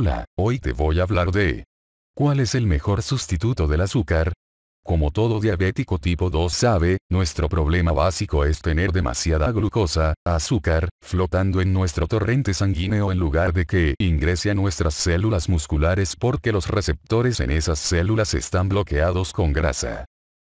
Hola, hoy te voy a hablar de ¿Cuál es el mejor sustituto del azúcar? Como todo diabético tipo 2 sabe, nuestro problema básico es tener demasiada glucosa, azúcar, flotando en nuestro torrente sanguíneo en lugar de que ingrese a nuestras células musculares porque los receptores en esas células están bloqueados con grasa.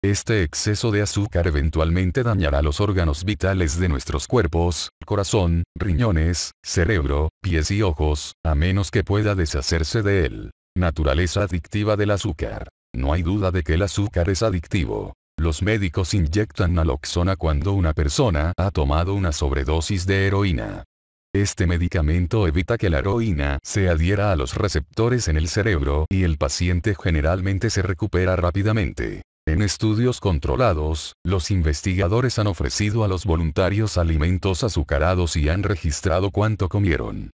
Este exceso de azúcar eventualmente dañará los órganos vitales de nuestros cuerpos, corazón, riñones, cerebro, pies y ojos, a menos que pueda deshacerse de él. Naturaleza adictiva del azúcar. No hay duda de que el azúcar es adictivo. Los médicos inyectan naloxona cuando una persona ha tomado una sobredosis de heroína. Este medicamento evita que la heroína se adhiera a los receptores en el cerebro y el paciente generalmente se recupera rápidamente. En estudios controlados, los investigadores han ofrecido a los voluntarios alimentos azucarados y han registrado cuánto comieron.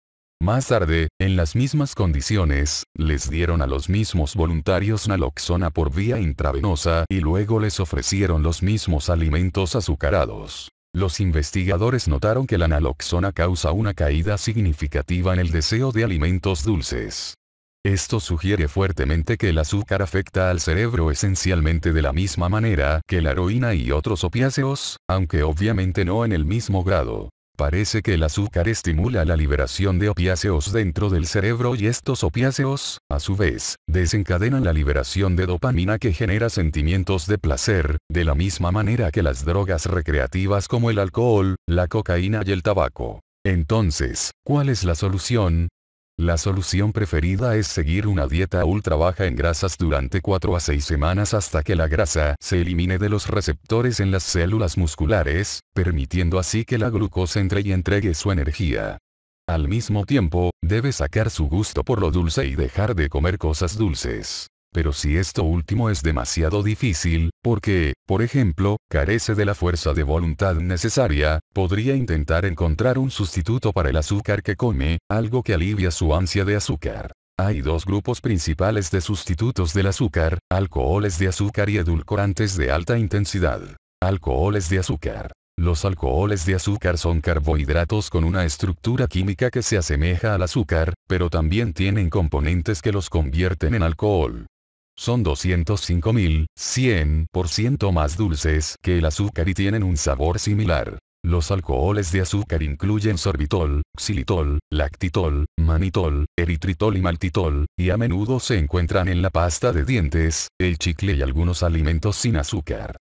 Más tarde, en las mismas condiciones, les dieron a los mismos voluntarios naloxona por vía intravenosa y luego les ofrecieron los mismos alimentos azucarados. Los investigadores notaron que la naloxona causa una caída significativa en el deseo de alimentos dulces. Esto sugiere fuertemente que el azúcar afecta al cerebro esencialmente de la misma manera que la heroína y otros opiáceos, aunque obviamente no en el mismo grado. Parece que el azúcar estimula la liberación de opiáceos dentro del cerebro y estos opiáceos, a su vez, desencadenan la liberación de dopamina que genera sentimientos de placer, de la misma manera que las drogas recreativas como el alcohol, la cocaína y el tabaco. Entonces, ¿cuál es la solución? La solución preferida es seguir una dieta ultra baja en grasas durante 4 a 6 semanas hasta que la grasa se elimine de los receptores en las células musculares, permitiendo así que la glucosa entre y entregue su energía. Al mismo tiempo, debe sacar su gusto por lo dulce y dejar de comer cosas dulces pero si esto último es demasiado difícil, porque, por ejemplo, carece de la fuerza de voluntad necesaria, podría intentar encontrar un sustituto para el azúcar que come, algo que alivia su ansia de azúcar. Hay dos grupos principales de sustitutos del azúcar, alcoholes de azúcar y edulcorantes de alta intensidad. Alcoholes de azúcar. Los alcoholes de azúcar son carbohidratos con una estructura química que se asemeja al azúcar, pero también tienen componentes que los convierten en alcohol. Son 205.100% más dulces que el azúcar y tienen un sabor similar. Los alcoholes de azúcar incluyen sorbitol, xilitol, lactitol, manitol, eritritol y maltitol, y a menudo se encuentran en la pasta de dientes, el chicle y algunos alimentos sin azúcar.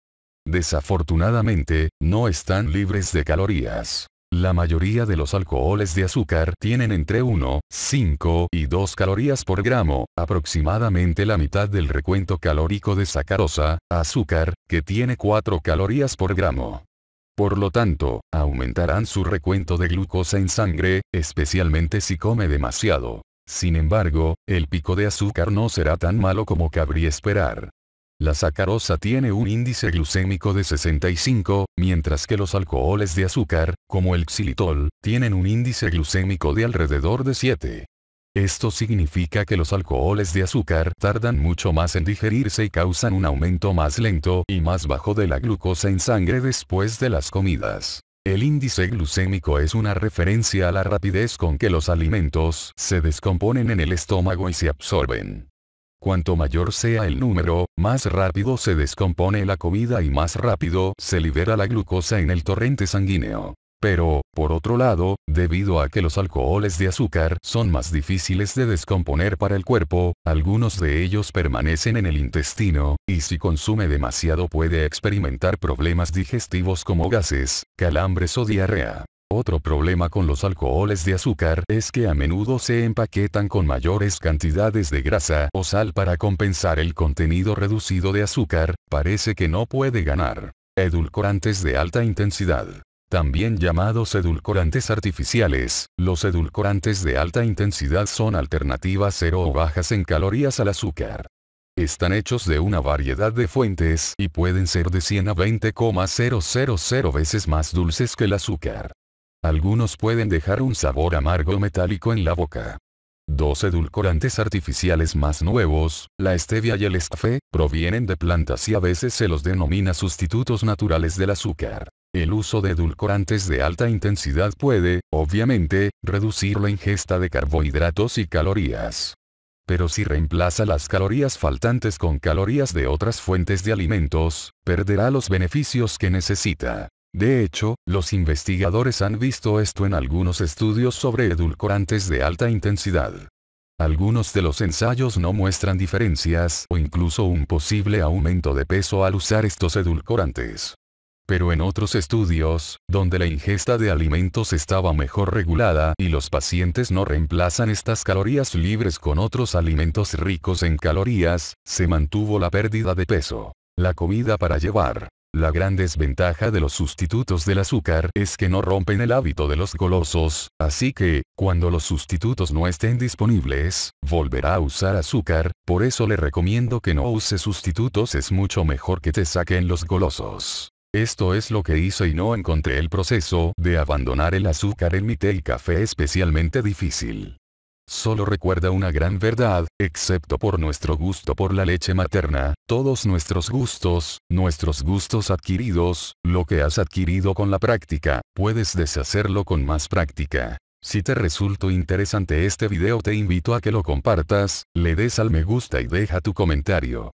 Desafortunadamente, no están libres de calorías. La mayoría de los alcoholes de azúcar tienen entre 1, 5 y 2 calorías por gramo, aproximadamente la mitad del recuento calórico de sacarosa, azúcar, que tiene 4 calorías por gramo. Por lo tanto, aumentarán su recuento de glucosa en sangre, especialmente si come demasiado. Sin embargo, el pico de azúcar no será tan malo como cabría esperar. La sacarosa tiene un índice glucémico de 65, mientras que los alcoholes de azúcar, como el xilitol, tienen un índice glucémico de alrededor de 7. Esto significa que los alcoholes de azúcar tardan mucho más en digerirse y causan un aumento más lento y más bajo de la glucosa en sangre después de las comidas. El índice glucémico es una referencia a la rapidez con que los alimentos se descomponen en el estómago y se absorben. Cuanto mayor sea el número, más rápido se descompone la comida y más rápido se libera la glucosa en el torrente sanguíneo. Pero, por otro lado, debido a que los alcoholes de azúcar son más difíciles de descomponer para el cuerpo, algunos de ellos permanecen en el intestino, y si consume demasiado puede experimentar problemas digestivos como gases, calambres o diarrea. Otro problema con los alcoholes de azúcar es que a menudo se empaquetan con mayores cantidades de grasa o sal para compensar el contenido reducido de azúcar, parece que no puede ganar. Edulcorantes de alta intensidad. También llamados edulcorantes artificiales, los edulcorantes de alta intensidad son alternativas cero o bajas en calorías al azúcar. Están hechos de una variedad de fuentes y pueden ser de 100 a 20,000 veces más dulces que el azúcar. Algunos pueden dejar un sabor amargo metálico en la boca. Dos edulcorantes artificiales más nuevos, la stevia y el escafé, provienen de plantas y a veces se los denomina sustitutos naturales del azúcar. El uso de edulcorantes de alta intensidad puede, obviamente, reducir la ingesta de carbohidratos y calorías. Pero si reemplaza las calorías faltantes con calorías de otras fuentes de alimentos, perderá los beneficios que necesita. De hecho, los investigadores han visto esto en algunos estudios sobre edulcorantes de alta intensidad. Algunos de los ensayos no muestran diferencias o incluso un posible aumento de peso al usar estos edulcorantes. Pero en otros estudios, donde la ingesta de alimentos estaba mejor regulada y los pacientes no reemplazan estas calorías libres con otros alimentos ricos en calorías, se mantuvo la pérdida de peso. La comida para llevar, la gran desventaja de los sustitutos del azúcar es que no rompen el hábito de los golosos, así que, cuando los sustitutos no estén disponibles, volverá a usar azúcar, por eso le recomiendo que no use sustitutos es mucho mejor que te saquen los golosos. Esto es lo que hice y no encontré el proceso de abandonar el azúcar en mi té y café especialmente difícil. Solo recuerda una gran verdad, excepto por nuestro gusto por la leche materna, todos nuestros gustos, nuestros gustos adquiridos, lo que has adquirido con la práctica, puedes deshacerlo con más práctica. Si te resultó interesante este video te invito a que lo compartas, le des al me gusta y deja tu comentario.